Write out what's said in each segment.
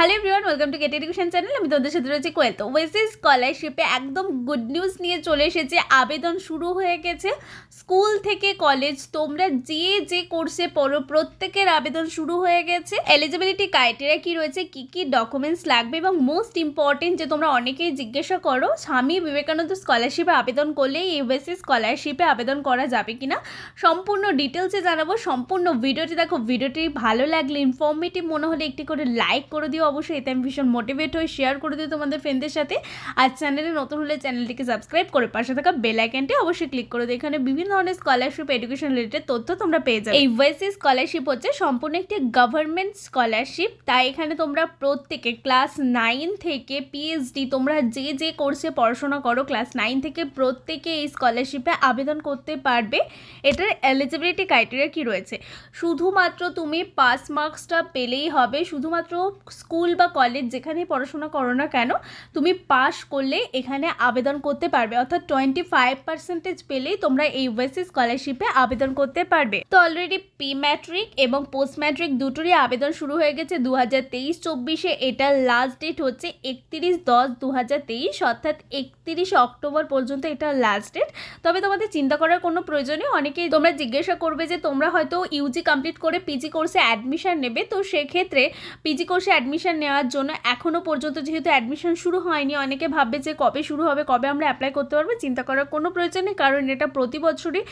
hello everyone welcome to Get Education channel আমি তোমাদের সাথে রয়েছে কোয়েল তো স্কলারশিপে একদম গুড নিউজ নিয়ে চলে এসেছে আবেদন শুরু হয়ে গেছে স্কুল থেকে কলেজ তোমরা যে যে কোর্সে পড়ো প্রত্যেকের আবেদন শুরু হয়ে গেছে এলিজিবিলিটি ক্রাইটেরিয়া কী রয়েছে কী কী ডকুমেন্টস লাগবে এবং মোস্ট ইম্পর্টেন্ট যে তোমরা অনেকেই জিজ্ঞাসা করো স্বামী বিবেকানন্দ স্কলারশিপে আবেদন করলে এই ওয়েসি স্কলারশিপে আবেদন করা যাবে কি না সম্পূর্ণ ডিটেলসে জানাবো সম্পূর্ণ ভিডিওটি দেখো ভিডিওটি ভালো লাগলে ইনফর্মেটিভ মনে হলে একটি করে লাইক করে দিও অবশ্যই এতে আমি ভীষণ মোটিভেট হই শেয়ার করে দিই তোমাদের ফ্রেন্ডদের সাথে আর চ্যানেলে নতুন হলে চ্যানেলটিকে সাবস্ক্রাইব করে পাশে থাকা বেল আইকনটি অবশ্যই ক্লিক করে দিই এখানে বিভিন্ন ধরনের স্কলারশিপ এডুকেশন রিলেটেড তথ্য তোমরা পেয়ে যাবে এই ওয়েসি স্কলারশিপ হচ্ছে সম্পূর্ণ একটি গভর্নমেন্ট স্কলারশিপ তাই এখানে তোমরা প্রত্যেকে ক্লাস নাইন থেকে পিএইচডি তোমরা যে যে কোর্সে পড়াশোনা করো ক্লাস নাইন থেকে প্রত্যেকে এই স্কলারশিপে আবেদন করতে পারবে এটার এলিজিবিলিটি ক্রাইটেরিয়া কি রয়েছে শুধুমাত্র তুমি পাস মার্কসটা পেলেই হবে শুধুমাত্র স্কুল স্কুল বা কলেজ যেখানেই পড়াশোনা করো না কেন তুমি পাশ করলে এখানে আবেদন করতে পারবে অর্থাৎ টোয়েন্টি ফাইভ পার্সেন্টেজ পেলেই তোমরা এই ওয়েসি স্কলারশিপে আবেদন করতে পারবে তো অলরেডি প্রি ম্যাট্রিক এবং পোস্ট ম্যাট্রিক দুটোরই আবেদন শুরু হয়ে গেছে দু হাজার তেইশ চব্বিশে এটার লাস্ট ডেট হচ্ছে একত্রিশ দশ দু হাজার তেইশ অর্থাৎ একত্রিশ অক্টোবর পর্যন্ত এটা লাস্ট ডেট তবে তোমাদের চিন্তা করার কোনো নেই অনেকেই তোমরা জিজ্ঞাসা করবে যে তোমরা হয়তো ইউজি কমপ্লিট করে পিজি কোর্সে অ্যাডমিশন নেবে তো সেক্ষেত্রে পিজি কোর্সে অ্যাডমিশন অ্যাডমিশন নেওয়ার জন্য এখনও পর্যন্ত যেহেতু অ্যাডমিশন শুরু হয়নি অনেকে ভাববে যে কবে শুরু হবে কবে আমরা অ্যাপ্লাই করতে পারবো চিন্তা করার কোনো প্রয়োজন নেই কারণ এটা প্রতি বছরই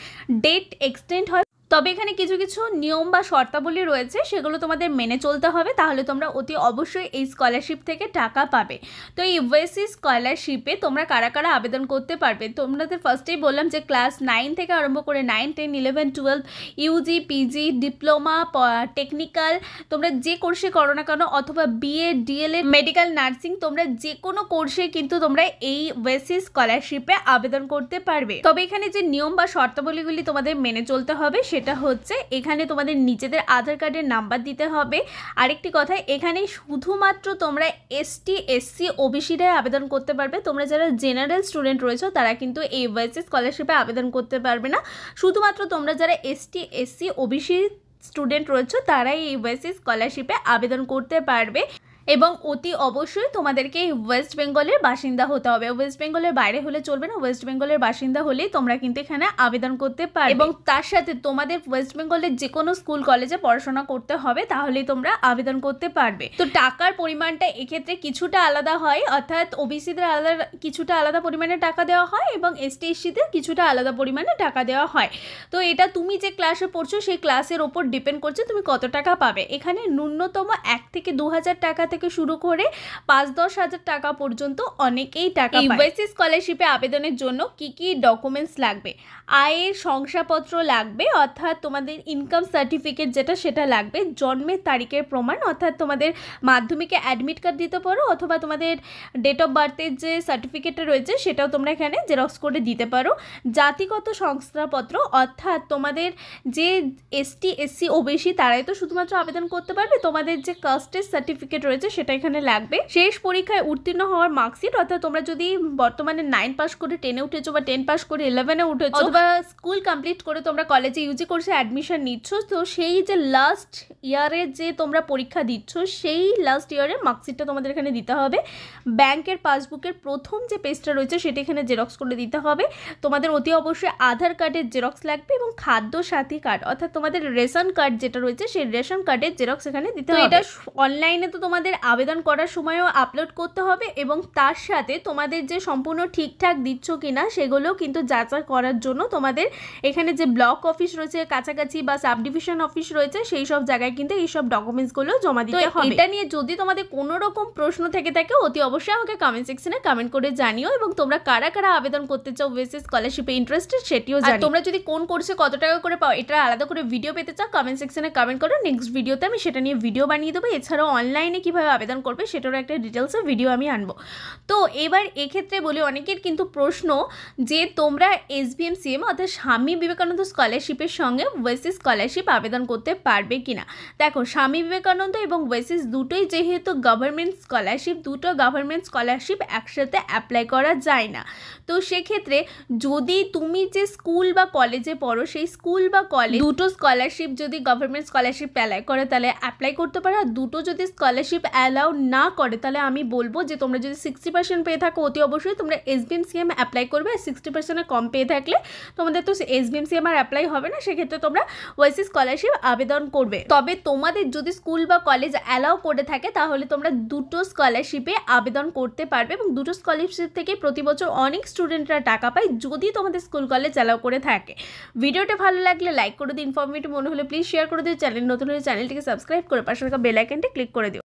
ডেট এক্সটেন্ড হয় তবে এখানে কিছু কিছু নিয়ম বা শর্তাবলী রয়েছে সেগুলো তোমাদের মেনে চলতে হবে তাহলে তোমরা অতি অবশ্যই এই স্কলারশিপ থেকে টাকা পাবে তো এই ওয়েসি স্কলারশিপে e তোমরা কারা কারা আবেদন করতে পারবে তোমাদের ফার্স্টেই বললাম যে ক্লাস নাইন থেকে আরম্ভ করে nine ten eleven twelve UG PG diploma technical তোমরা যে কোর্সে করো না কেন অথবা বিএ ডিএলএ মেডিকেল নার্সিং তোমরা যে কোনো কোর্সে কিন্তু তোমরা এই ওয়েসি স্কলারশিপে e আবেদন করতে পারবে তবে এখানে যে নিয়ম বা শর্তাবলীগুলি তোমাদের মেনে চলতে হবে সে সেটা হচ্ছে এখানে তোমাদের নিজেদের আধার কার্ডের নাম্বার দিতে হবে আরেকটি কথা এখানে শুধুমাত্র তোমরা এসটি এসসি ওবিসিরাই আবেদন করতে পারবে তোমরা যারা জেনারেল স্টুডেন্ট রয়েছো তারা কিন্তু এই ওয়াইসি স্কলারশিপে আবেদন করতে পারবে না শুধুমাত্র তোমরা যারা এসটি এসসি ওবিসি স্টুডেন্ট রয়েছে তারাই এই ওয়াইসি স্কলারশিপে আবেদন করতে পারবে এবং অতি অবশ্যই তোমাদেরকে ওয়েস্ট বেঙ্গলের বাসিন্দা হতে হবে ওয়েস্ট বেঙ্গলের বাইরে হলে চলবে না ওয়েস্ট বেঙ্গলের বাসিন্দা হলে তোমরা কিন্তু এখানে আবেদন করতে পারবে এবং তার সাথে তোমাদের ওয়েস্ট বেঙ্গলের যে কোনো স্কুল কলেজে পড়াশোনা করতে হবে তাহলেই তোমরা আবেদন করতে পারবে তো টাকার পরিমাণটা এক্ষেত্রে কিছুটা আলাদা হয় অর্থাৎ ওবিসিদের আলাদা কিছুটা আলাদা পরিমাণে টাকা দেওয়া হয় এবং এসটি এসসিতে কিছুটা আলাদা পরিমাণে টাকা দেওয়া হয় তো এটা তুমি যে ক্লাসে পড়ছো সেই ক্লাসের ওপর ডিপেন্ড করছে তুমি কত টাকা পাবে এখানে ন্যূনতম এক থেকে দু হাজার টাকা থেকে শুরু করে পাঁচ দশ হাজার টাকা পর্যন্ত অনেকেই টাকা ইউএসসি স্কলারশিপে আবেদনের জন্য কি কি ডকুমেন্টস লাগবে আয়ের শংসাপত্র লাগবে অর্থাৎ তোমাদের ইনকাম সার্টিফিকেট যেটা সেটা লাগবে জন্মের তারিখের প্রমাণ অর্থাৎ তোমাদের মাধ্যমিকে অ্যাডমিট কার্ড দিতে পারো অথবা তোমাদের ডেট অফ বার্থের যে সার্টিফিকেটটা রয়েছে সেটাও তোমরা এখানে জেরক্স করে দিতে পারো জাতিগত সংস্থাপত্র অর্থাৎ তোমাদের যে এসটি এসসি ওবিসি তারাই তো শুধুমাত্র আবেদন করতে পারবে তোমাদের যে কাস্টের সার্টিফিকেট রয়েছে হয়েছে সেটা এখানে লাগবে শেষ পরীক্ষায় উত্তীর্ণ হওয়ার মার্কশিট অর্থাৎ তোমরা যদি বর্তমানে নাইন পাস করে টেনে উঠেছো বা টেন পাস করে ইলেভেনে উঠেছো বা স্কুল কমপ্লিট করে তোমরা কলেজে ইউজি কোর্সে অ্যাডমিশন নিচ্ছ তো সেই যে লাস্ট ইয়ারে যে তোমরা পরীক্ষা দিচ্ছ সেই লাস্ট ইয়ারের মার্কশিটটা তোমাদের এখানে দিতে হবে ব্যাংকের পাসবুকের প্রথম যে পেজটা রয়েছে সেটা এখানে জেরক্স করে দিতে হবে তোমাদের অতি অবশ্যই আধার কার্ডের জেরক্স লাগবে এবং খাদ্য সাথী কার্ড অর্থাৎ তোমাদের রেশন কার্ড যেটা রয়েছে সেই রেশন কার্ডের জেরক্স এখানে দিতে হবে এটা অনলাইনে তো তোমাদের আবেদন করার সময়ও আপলোড করতে হবে এবং তার সাথে তোমাদের যে সম্পূর্ণ ঠিকঠাক দিচ্ছ কি না সেগুলো কিন্তু যাচাই করার জন্য তোমাদের এখানে যে ব্লক অফিস রয়েছে কাছাকাছি বা সাব ডিভিশন অফিস রয়েছে সেই সব জায়গায় কিন্তু এই সব ডকুমেন্টসগুলো জমা দিতে হবে এটা নিয়ে যদি তোমাদের কোনো রকম প্রশ্ন থেকে থাকে অতি অবশ্যই আমাকে কমেন্ট সেকশনে কমেন্ট করে জানিও এবং তোমরা কারা কারা আবেদন করতে চাও ওয়েসে স্কলারশিপে ইন্টারেস্টেড সেটিও জানি তোমরা যদি কোন কোর্সে কত টাকা করে পাও এটা আলাদা করে ভিডিও পেতে চাও কমেন্ট সেকশনে কমেন্ট করো নেক্সট ভিডিওতে আমি সেটা নিয়ে ভিডিও বানিয়ে দেবো এছাড়াও অনলাইনে কীভাবে কিভাবে আবেদন করবে সেটারও একটা ডিটেলসে ভিডিও আমি আনবো তো এবার এক্ষেত্রে বলি অনেকের কিন্তু প্রশ্ন যে তোমরা এস বি এম সিএম অর্থাৎ স্বামী বিবেকানন্দ স্কলারশিপের সঙ্গে ওয়েসিস স্কলারশিপ আবেদন করতে পারবে কি না দেখো স্বামী বিবেকানন্দ এবং ওয়েসিস দুটোই যেহেতু গভর্নমেন্ট স্কলারশিপ দুটো গভর্নমেন্ট স্কলারশিপ একসাথে অ্যাপ্লাই করা যায় না তো সেক্ষেত্রে যদি তুমি যে স্কুল বা কলেজে পড়ো সেই স্কুল বা কলেজ দুটো স্কলারশিপ যদি গভর্নমেন্ট স্কলারশিপ অ্যাপ্লাই করে তাহলে অ্যাপ্লাই করতে পারো আর দুটো যদি স্কলারশিপ অ্যালাউ না করে তাহলে আমি বলবো যে তোমরা যদি সিক্সটি পার্সেন্ট পেয়ে থাকো অতি অবশ্যই তোমরা এসবিএম সিএম অ্যাপ্লাই করবে আর সিক্সটি পার্সেন্টের কম পেয়ে থাকলে তোমাদের তো এসবিএম সিএম আর অ্যাপ্লাই হবে না সেক্ষেত্রে তোমরা ওয়েসি স্কলারশিপ আবেদন করবে তবে তোমাদের যদি স্কুল বা কলেজ অ্যালাউ করে থাকে তাহলে তোমরা দুটো স্কলারশিপে আবেদন করতে পারবে এবং দুটো স্কলারশিপ থেকে প্রতি বছর অনেক স্টুডেন্টরা টাকা পায় যদি তোমাদের স্কুল কলেজ অ্যালাউ করে থাকে ভিডিওটা ভালো লাগলে লাইক করে দিই ইনফরমেটিভ মনে হলে প্লিজ শেয়ার করে দিও চ্যানেল নতুন হলে চ্যানেলটিকে সাবস্ক্রাইব করে পাশে থাকা বেল ক্লিক করে দিও